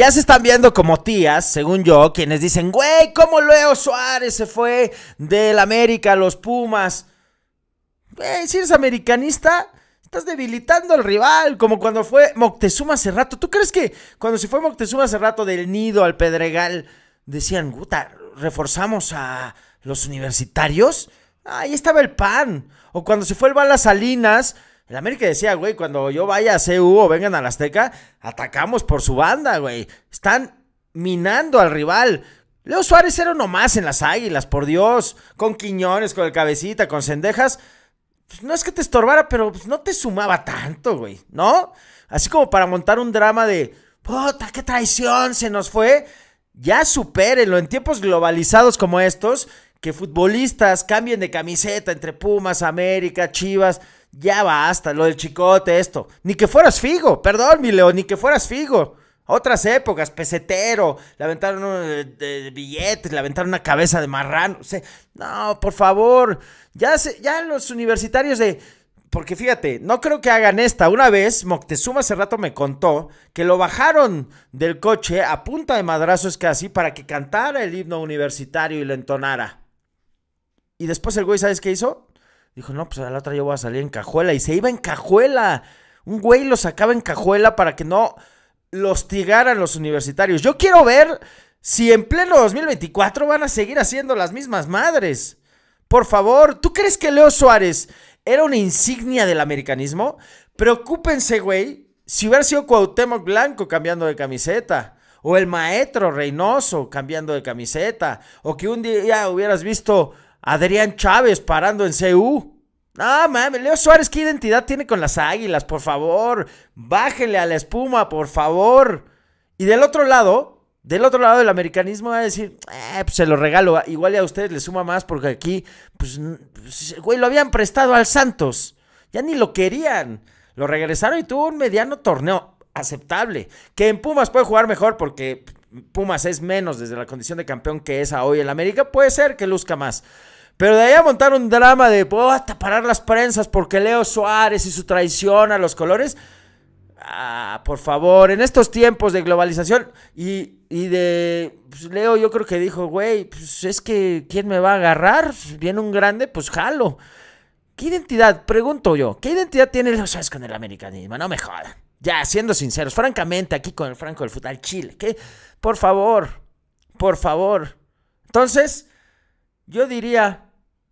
Ya se están viendo como tías, según yo, quienes dicen, güey, ¿cómo Leo Suárez se fue del América a los Pumas? Güey, si eres americanista, estás debilitando al rival, como cuando fue Moctezuma hace rato. ¿Tú crees que cuando se fue Moctezuma hace rato del nido al Pedregal, decían, guta, reforzamos a los universitarios? Ahí estaba el pan. O cuando se fue el Bala Salinas, el América decía, güey, cuando yo vaya a CU o vengan a Azteca, atacamos por su banda, güey. Están minando al rival. Leo Suárez era uno más en las Águilas, por Dios. Con Quiñones, con el Cabecita, con Cendejas. Pues, no es que te estorbara, pero pues, no te sumaba tanto, güey, ¿no? Así como para montar un drama de, puta, qué traición, se nos fue. Ya supérenlo en tiempos globalizados como estos, que futbolistas cambien de camiseta entre Pumas, América, Chivas. Ya basta, lo del chicote, esto. Ni que fueras Figo, perdón, mi Leo, ni que fueras Figo. Otras épocas, pesetero, le aventaron eh, de, billetes, le aventaron una cabeza de marrano. no, por favor. Ya, ya los universitarios de. Porque fíjate, no creo que hagan esta. Una vez, Moctezuma hace rato me contó que lo bajaron del coche a punta de madrazos casi para que cantara el himno universitario y lo entonara. Y después el güey, ¿sabes qué hizo? Dijo, no, pues a la otra yo voy a salir en cajuela. Y se iba en cajuela. Un güey lo sacaba en cajuela para que no los tigaran los universitarios. Yo quiero ver si en pleno 2024 van a seguir haciendo las mismas madres. Por favor, ¿tú crees que Leo Suárez era una insignia del americanismo? Preocúpense, güey, si hubiera sido Cuauhtémoc Blanco cambiando de camiseta. O el maestro Reynoso cambiando de camiseta. O que un día hubieras visto Adrián Chávez parando en CU. Ah, mames, Leo Suárez, ¿qué identidad tiene con las águilas? Por favor, bájele a la espuma, por favor. Y del otro lado, del otro lado del americanismo va a decir, eh, pues se lo regalo, igual a ustedes le suma más porque aquí, pues, pues, güey, lo habían prestado al Santos. Ya ni lo querían. Lo regresaron y tuvo un mediano torneo aceptable. Que en Pumas puede jugar mejor porque Pumas es menos desde la condición de campeón que es hoy el América, puede ser que luzca más. Pero de ahí a montar un drama de, oh, hasta parar las prensas porque Leo Suárez y su traición a los colores. Ah, por favor, en estos tiempos de globalización y, de... Pues, Leo yo creo que dijo, güey, pues es que ¿quién me va a agarrar? Pues, viene un grande, pues jalo. ¿Qué identidad? Pregunto yo. ¿Qué identidad tiene los sabes con el americanismo? No me jodan. Ya, siendo sinceros, francamente, aquí con el Franco del Futal Chile, ¿qué? Por favor, por favor. Entonces, yo diría,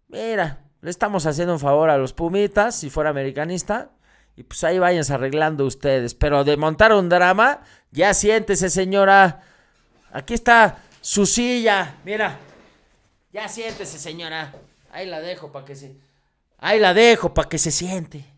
mira, le estamos haciendo un favor a los Pumitas, si fuera americanista, y pues ahí vayan arreglando ustedes. Pero de montar un drama, ya siéntese, señora. Aquí está su silla, mira. Ya siéntese, señora. Ahí la dejo para que se... Ahí la dejo para que se siente.